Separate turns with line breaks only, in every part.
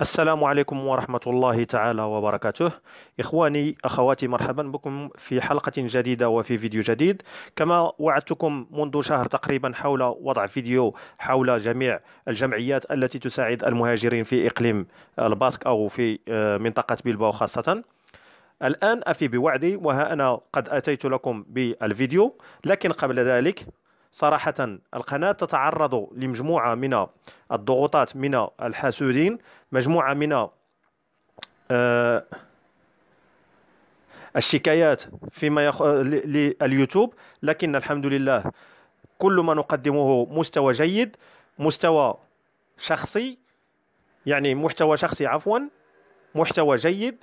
السلام عليكم ورحمة الله تعالى وبركاته إخواني أخواتي مرحبا بكم في حلقة جديدة وفي فيديو جديد كما وعدتكم منذ شهر تقريبا حول وضع فيديو حول جميع الجمعيات التي تساعد المهاجرين في إقليم الباسك أو في آه، منطقة بيلباو خاصة الآن أفي بوعدي وها أنا قد أتيت لكم بالفيديو لكن قبل ذلك صراحة القناة تتعرض لمجموعة من الضغوطات من الحاسودين مجموعة من آه، الشكايات فيما يخ... لليوتيوب لكن الحمد لله كل ما نقدمه مستوى جيد مستوى شخصي يعني محتوى شخصي عفوا محتوى جيد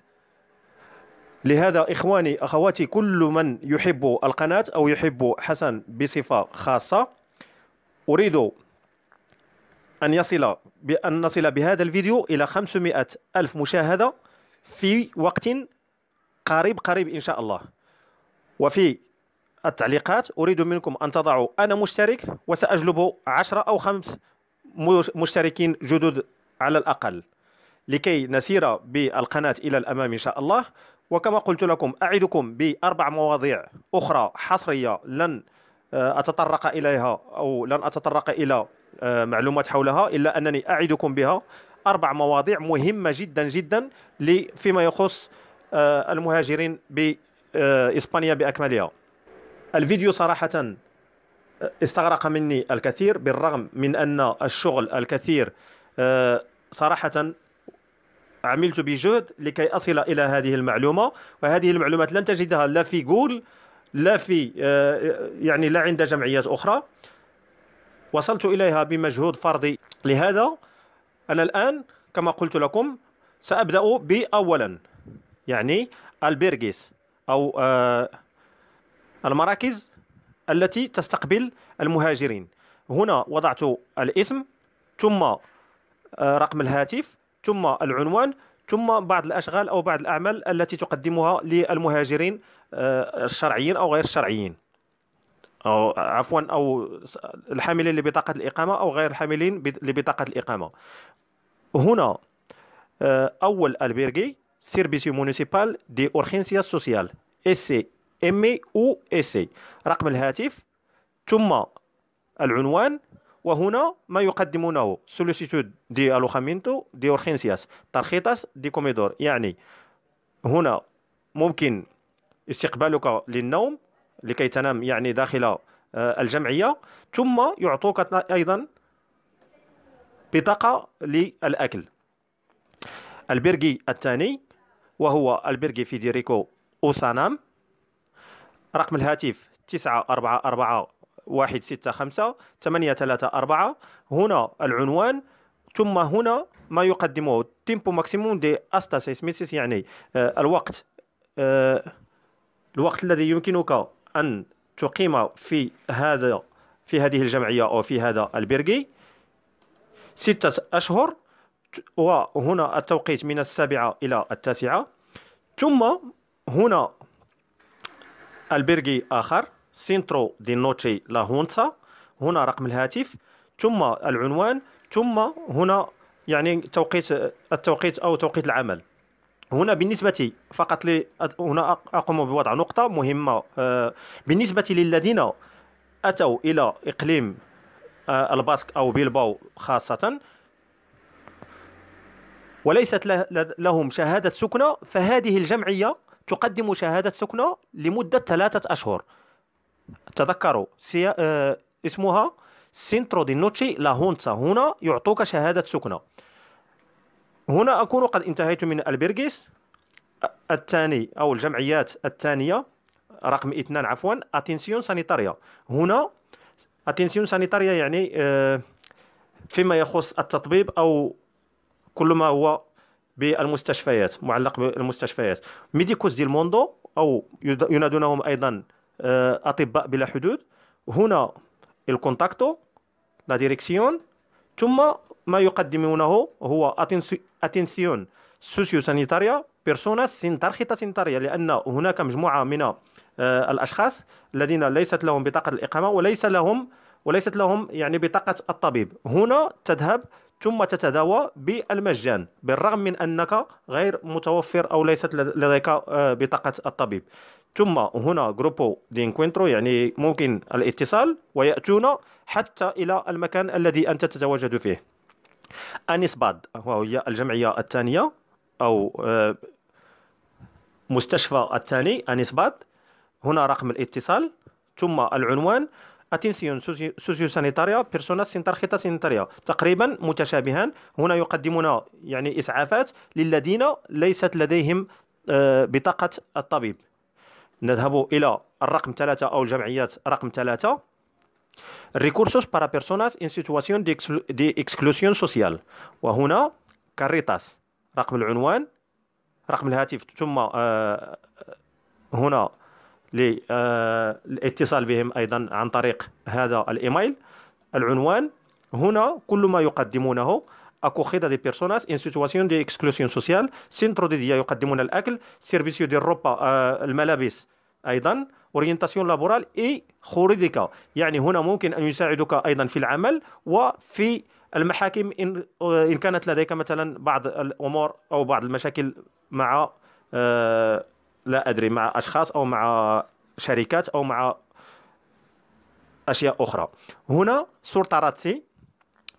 لهذا إخواني أخواتي كل من يحب القناة أو يحب حسن بصفة خاصة أريد أن يصل بأن نصل بهذا الفيديو إلى 500 ألف مشاهدة في وقت قريب قريب إن شاء الله وفي التعليقات أريد منكم أن تضعوا أنا مشترك وسأجلب 10 أو 5 مشتركين جدد على الأقل لكي نسير بالقناة إلى الأمام إن شاء الله وكما قلت لكم أعدكم بأربع مواضيع أخرى حصرية لن آه، أتطرق إليها أو لن أتطرق إلى آه، معلومات حولها إلا أنني أعدكم بها أربع مواضيع مهمة جدا جدا فيما يخص آه، المهاجرين بإسبانيا بأكملها الفيديو صراحة استغرق مني الكثير بالرغم من أن الشغل الكثير صراحة عملت بجهد لكي أصل إلى هذه المعلومة وهذه المعلومات لن تجدها لا في جوجل لا في آه، آه، يعني لا عند جمعيات أخرى وصلت إليها بمجهود فردي لهذا أنا الآن كما قلت لكم سأبدأ بأولا يعني البرجيس أو آه، المراكز التي تستقبل المهاجرين هنا وضعت الاسم ثم رقم الهاتف ثم العنوان ثم بعض الاشغال او بعض الاعمال التي تقدمها للمهاجرين آه، الشرعيين او غير الشرعيين او عفوا او الحاملين لبطاقه الاقامه او غير الحاملين لبطاقه الاقامه هنا آه، اول البيرغي سيربيسيو مونيسيبال دي اورخينسيا سوسيال اس سي ام او اس رقم الهاتف ثم العنوان وهنا ما يقدمونه سوليسيتود دي الوخامينتو دي اورخينسياس ترخيطاس دي كوميدور يعني هنا ممكن استقبالك للنوم لكي تنام يعني داخل آه، الجمعية ثم يعطوك أيضا بطاقة للأكل البرغي الثاني وهو البرغي فيديريكو أوسانام رقم الهاتف 944 واحد ستة خمسة ثمانية ثلاثة أربعة هنا العنوان ثم هنا ما يقدمه تيمبو ماكسيموم دي أستا سيسميسيس يعني آه، الوقت آه، الوقت الذي يمكنك أن تقيم في هذا في هذه الجمعية أو في هذا البرغي ستة أشهر وهنا التوقيت من السابعة إلى التاسعة ثم هنا البرغي آخر سنترو دي نوتشي لا هونتسا هنا رقم الهاتف ثم العنوان ثم هنا يعني توقيت التوقيت او توقيت العمل هنا بالنسبة فقط لي هنا أقوم بوضع نقطة مهمة آه، بالنسبة للذين أتوا إلى إقليم آه، الباسك أو بيلباو خاصة وليست لهم شهادة سكنة فهذه الجمعية تقدم شهادة سكنة لمدة ثلاثة أشهر تذكروا سي... آه اسمها سنترو دي نوتشي لا هونتسا هنا يعطوك شهادة سكنة هنا أكون قد انتهيت من البرغيس الثاني أو الجمعيات الثانية رقم اثنان عفوا اتنسيون سانيتاريا هنا اتنسيون سانيتاريا يعني آه، فيما يخص التطبيب أو كل ما هو بالمستشفيات معلق بالمستشفيات ميديكوس دي موندو أو ينادونهم أيضا آه، اطباء بلا حدود هنا الكونتاكتو لا ديريكسيون ثم ما يقدمونه هو اتنسيون سوسيو سانيتاريا بيرسونا سنتر خطة سنتارية لأن هناك مجموعة من آه، الأشخاص الذين ليست لهم بطاقة الإقامة وليس لهم وليست لهم يعني بطاقة الطبيب هنا تذهب ثم تتداوى بالمجان بالرغم من أنك غير متوفر أو ليست لديك آه، بطاقة الطبيب ثم هنا جروبو دي انكوينترو يعني ممكن الاتصال ويأتون حتى إلى المكان الذي أنت تتواجد فيه أنسباد وهي الجمعية الثانية أو آه، مستشفى الثاني أنسباد هنا رقم الاتصال ثم العنوان اتنسيون سوسيو سانيتاريا بيرسونا خيتا سانيتاريا تقريبا متشابهان هنا يقدمون يعني اسعافات للذين ليست لديهم آه، بطاقه الطبيب نذهب الى الرقم ثلاثة او الجمعيات رقم ثلاثة ريكورسوس بارا بيرسوناس ان سيتواسيون دي اكسكلوسيون سوسيال وهنا كاريتاس رقم العنوان رقم الهاتف ثم آه، هنا للاتصال آه، بهم ايضا عن طريق هذا الايميل العنوان هنا كل ما يقدمونه اكوخيدا دي بيرسوناس ان سيتواسيون دي اكسكلوسيون سوسيال سنترو دي يقدمون الاكل سيرفيسيو دي الروبا آه، الملابس أيضا اورينتاسيون لابورال اي خوريديكا يعني هنا ممكن ان يساعدك ايضا في العمل وفي المحاكم ان ان كانت لديك مثلا بعض الامور او بعض المشاكل مع آه، لا ادري مع اشخاص او مع شركات او مع اشياء اخرى هنا سلطه راتسي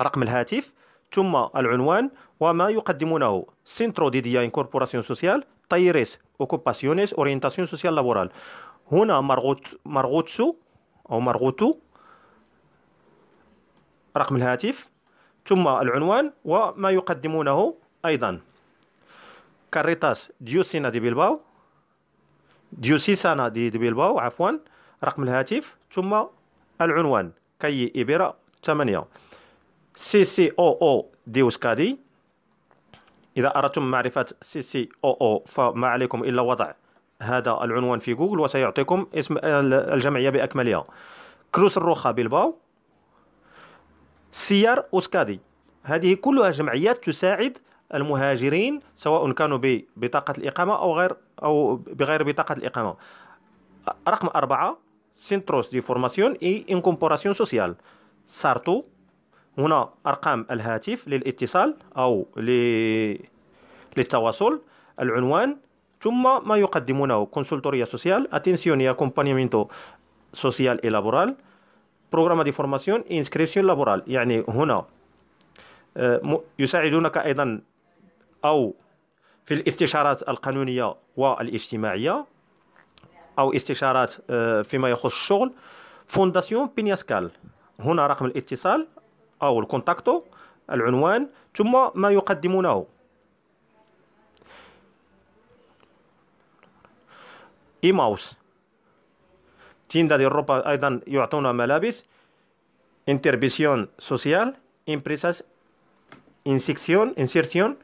رقم الهاتف ثم العنوان وما يقدمونه سنترو دي ان انكوربوراسيون سوسيال طيريس اوكوباسيونيس اورينتاسيون سوسيال لابورال هنا مرغوت مرغوتسو أو مرغوتو رقم الهاتف ثم العنوان وما يقدمونه أيضا كاريتاس ديوسينا دي بيلباو ديوسيسانا دي, دي بيلباو عفوا رقم الهاتف ثم العنوان كي ايبيرا 8 سي سي او او ديوسكادي إذا أردتم معرفة سي سي أو أو فما عليكم إلا وضع هذا العنوان في جوجل وسيعطيكم اسم الجمعية بأكملها كروس الروخة بلباو سيار أوسكادي هذه كلها جمعيات تساعد المهاجرين سواء كانوا ببطاقة الإقامة أو غير أو بغير بطاقة الإقامة رقم أربعة سنتروس دي فورماسيون إي إنكومبوراسيون سوسيال سارتو هنا أرقام الهاتف للاتصال أو للتواصل العنوان ثم ما يقدمونه كونسلتوريا سوسيال أتنسيون يا كومبانيمينتو سوسيال اي لابورال بروغراما دي فورماسيون انسكريبسيون لابورال يعني هنا آه، يساعدونك أيضا أو في الاستشارات القانونية والاجتماعية أو استشارات آه، فيما يخص الشغل فونداسيون بينياسكال هنا رقم الاتصال أو الكونتاكتو العنوان ثم ما يقدمونه إيماوس تيندا ديال الروبا أيضا يعطونا ملابس انتربيسيون سوسيال امبريساس انسيكسيون انسيرسيون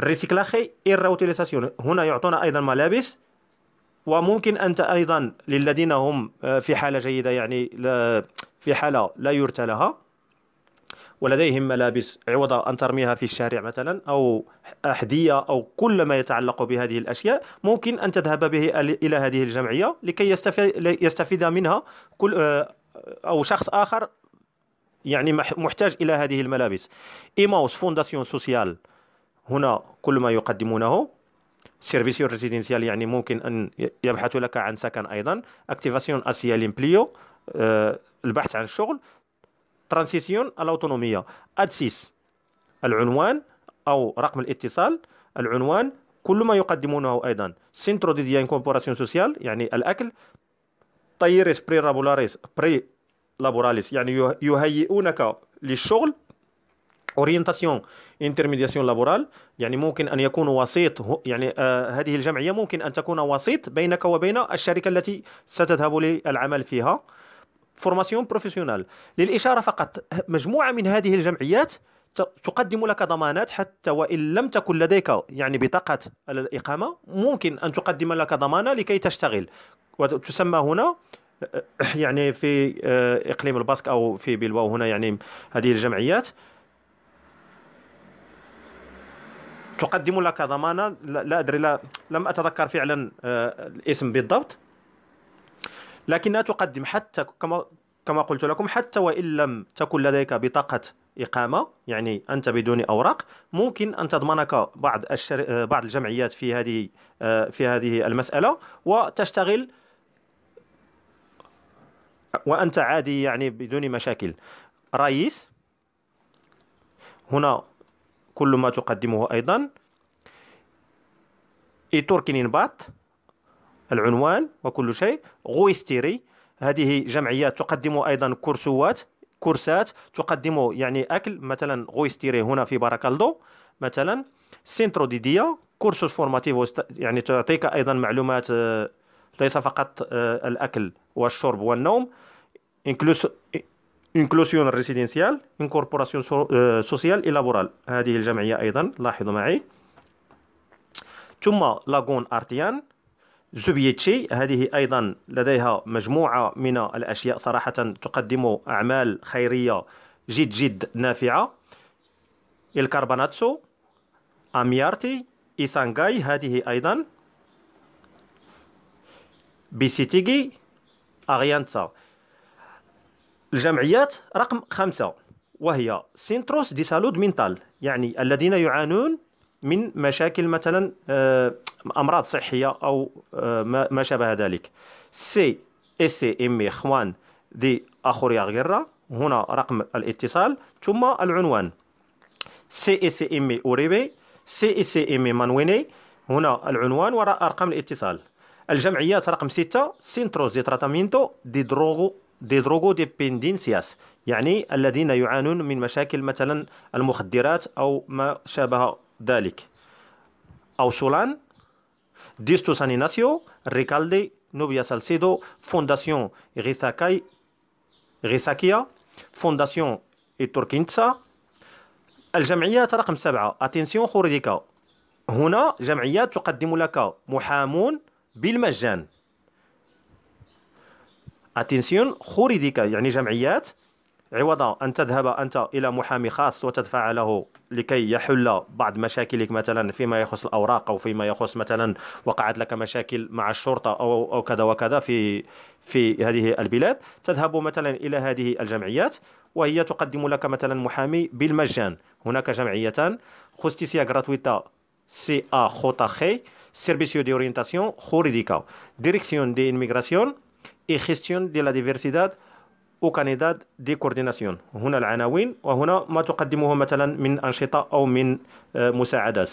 ريسيكلاخي الراوتيليزاسيون هنا يعطونا أيضا ملابس وممكن أنت أيضا للذين هم آه، في حالة جيدة يعني في حالة لا يرثى لها ولديهم ملابس عوض أن ترميها في الشارع مثلا أو احذيه أو كل ما يتعلق بهذه الأشياء ممكن أن تذهب به إلى هذه الجمعية لكي يستفيد منها كل أو شخص آخر يعني محتاج إلى هذه الملابس إيماوس فونداسيون سوسيال هنا كل ما يقدمونه سيرفيسيو ريزيدنسيال يعني ممكن أن يبحث لك عن سكن أيضا اكتيفاسيون اسيا ليمبليو آه، البحث عن الشغل ترانسيسيون الأوتونومية أدسيس العنوان أو رقم الاتصال العنوان كل ما يقدمونه أيضا سنترو دي ديان كوربوراسيون سوسيال يعني الأكل طيريس بري لابوراليس بري لابوراليس يعني يهيئونك للشغل اورينتاسيون انترميدياسيون لابورال يعني ممكن ان يكون وسيط يعني آه هذه الجمعيه ممكن ان تكون وسيط بينك وبين الشركه التي ستذهب للعمل فيها فورماسيون بروفيسيونال للإشارة فقط مجموعة من هذه الجمعيات تقدم لك ضمانات حتى وان لم تكن لديك يعني بطاقه الاقامه ممكن ان تقدم لك ضمانه لكي تشتغل وتسمى هنا يعني في اقليم الباسك او في بلباو هنا يعني هذه الجمعيات تقدم لك ضمانه لا ادري لا لم اتذكر فعلا آه، الاسم بالضبط لكنها تقدم حتى كما كما قلت لكم حتى وإن لم تكن لديك بطاقة إقامة يعني أنت بدون أوراق ممكن أن تضمنك بعض الشر... بعض الجمعيات في هذه في هذه المسألة وتشتغل وأنت عادي يعني بدون مشاكل رئيس هنا كل ما تقدمه أيضا إتوركنين بات العنوان وكل شيء غويستيري هذه جمعيات تقدم أيضا كورسوات كورسات تقدم يعني أكل مثلا غويستيري هنا في باراكالدو مثلا دي ديديا كورسوس فورماتيف يعني تعطيك أيضا معلومات آه، ليس فقط آه، الأكل والشرب والنوم انكلوسيون ريسيدنسيال انكوربوراسيون آه، سوسيال اي لابورال هذه الجمعيه ايضا لاحظوا معي ثم لاغون ارتيان زوبيتشي هذه أيضا لديها مجموعة من الأشياء صراحة تقدم أعمال خيرية جد جد نافعة الكربوناتسو أميارتي إيسانغاي هذه أيضا بيسيتيغي أغيانتسا الجمعيات رقم خمسة وهي سينتروس دي سالود مينتال يعني الذين يعانون من مشاكل مثلا آه، امراض صحيه او آه، ما شابه ذلك سي اس ام اخوان دي اخريا غيرة هنا رقم الاتصال ثم العنوان سي اس ام اوريبي سي اس ام مانويني هنا العنوان وراء ارقام الاتصال الجمعيات رقم 6 سنترو دي تراتامينتو دي دروغو دي دروغو ديبندينسياس يعني الذين يعانون من مشاكل مثلا المخدرات او ما شابه ذلك أوسولان ديستو سان إناسيو ريكالدي نوبيا سالسيدو فونداسيون غيثاكاي غيثاكيا فونداسيون إتوركينتسا الجمعيات رقم سبعة اتنسيون خورديكا هنا جمعيات تقدم لك محامون بالمجان اتنسيون خورديكا يعني جمعيات عوض أن تذهب أنت إلى محامي خاص وتدفع له لكي يحل بعض مشاكلك مثلا فيما يخص الأوراق أو فيما يخص مثلا وقعت لك مشاكل مع الشرطة أو أو كذا وكذا في في هذه البلاد تذهب مثلا إلى هذه الجمعيات وهي تقدم لك مثلا محامي بالمجان هناك جمعيتان خوستيسيا غراتويتا سي ا خوتا خي سيرفيسيو دي اورينتاسيون خوريديكا ديريكسيون دي انميغراسيون اي خيستيون دي لا ديفيرسيداد وكانيداد دي كورديناسيون هنا العناوين وهنا ما تقدمه مثلا من أنشطة أو من آه، مساعدات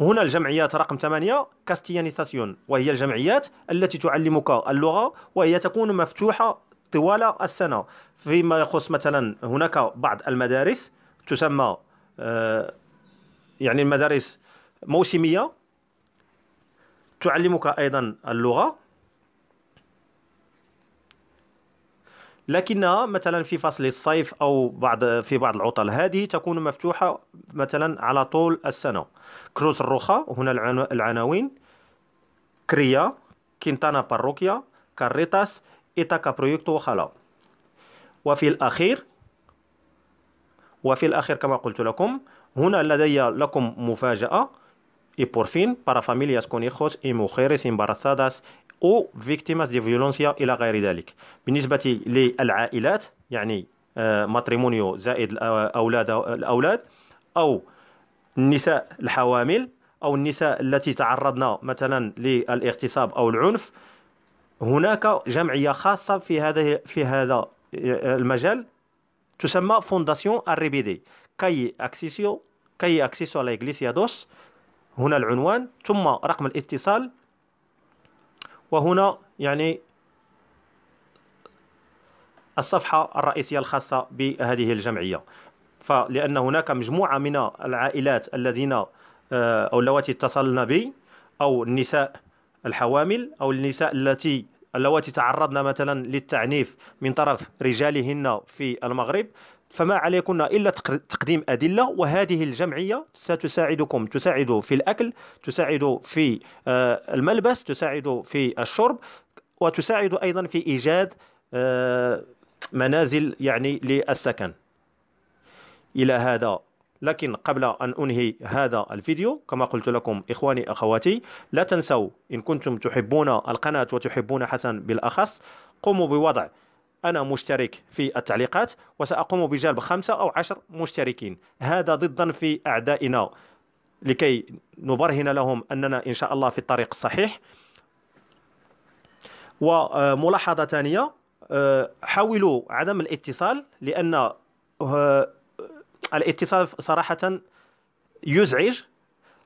هنا الجمعيات رقم 8 كاستيانيساسيون وهي الجمعيات التي تعلمك اللغة وهي تكون مفتوحة طوال السنة فيما يخص مثلا هناك بعض المدارس تسمى آه، يعني المدارس موسمية تعلمك أيضا اللغة لكنها مثلا في فصل الصيف او بعض في بعض العطل هذه تكون مفتوحه مثلا على طول السنه كروس الرخا هنا العناوين كريا كينتانا باروكيا كاريتاس إيتاكا بروجكت وخلا وفي الأخير وفي الأخير كما قلت لكم هنا لدي لكم مفاجأة اي بارا بارافاميلياس كونيخوس اي موخيريس إمبارثاداس او فيكتيماس دي فيولونسيا الى غير ذلك بالنسبه للعائلات يعني آه، ماتريمونيو زائد الاولاد آه، الاولاد او النساء الحوامل او النساء التي تعرضن مثلا للاغتصاب او العنف هناك جمعيه خاصه في هذا في هذا آه، المجال تسمى فونداسيون الريبيدي كي اكسيسيو كي اكسيسو لا دوس هنا العنوان ثم رقم الاتصال وهنا يعني الصفحة الرئيسية الخاصة بهذه الجمعية فلأن هناك مجموعة من العائلات الذين آه، أو اللواتي اتصلن بي أو النساء الحوامل أو النساء التي اللواتي تعرضن مثلا للتعنيف من طرف رجالهن في المغرب فما عليكن إلا تقديم أدلة وهذه الجمعية ستساعدكم تساعد في الأكل تساعد في آه، الملبس تساعد في الشرب وتساعد أيضا في إيجاد آه، منازل يعني للسكن إلى هذا لكن قبل أن أنهي هذا الفيديو كما قلت لكم إخواني أخواتي لا تنسوا إن كنتم تحبون القناة وتحبون حسن بالأخص قوموا بوضع أنا مشترك في التعليقات وسأقوم بجلب خمسة أو عشر مشتركين هذا ضدا في أعدائنا لكي نبرهن لهم أننا إن شاء الله في الطريق الصحيح وملاحظة ثانية آه، حاولوا عدم الاتصال لأن آه، الاتصال صراحة يزعج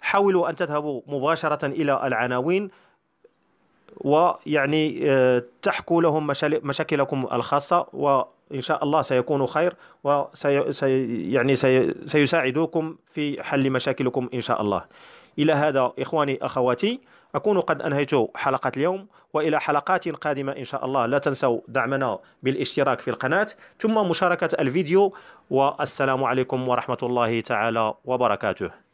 حاولوا أن تذهبوا مباشرة إلى العناوين ويعني آه، تحكوا لهم مشاكلكم الخاصة وإن شاء الله سيكون خير وسي يعني سي سيساعدوكم في حل مشاكلكم إن شاء الله إلى هذا إخواني أخواتي أكون قد أنهيت حلقة اليوم وإلى حلقات قادمة إن شاء الله لا تنسوا دعمنا بالاشتراك في القناة ثم مشاركة الفيديو والسلام عليكم ورحمة الله تعالى وبركاته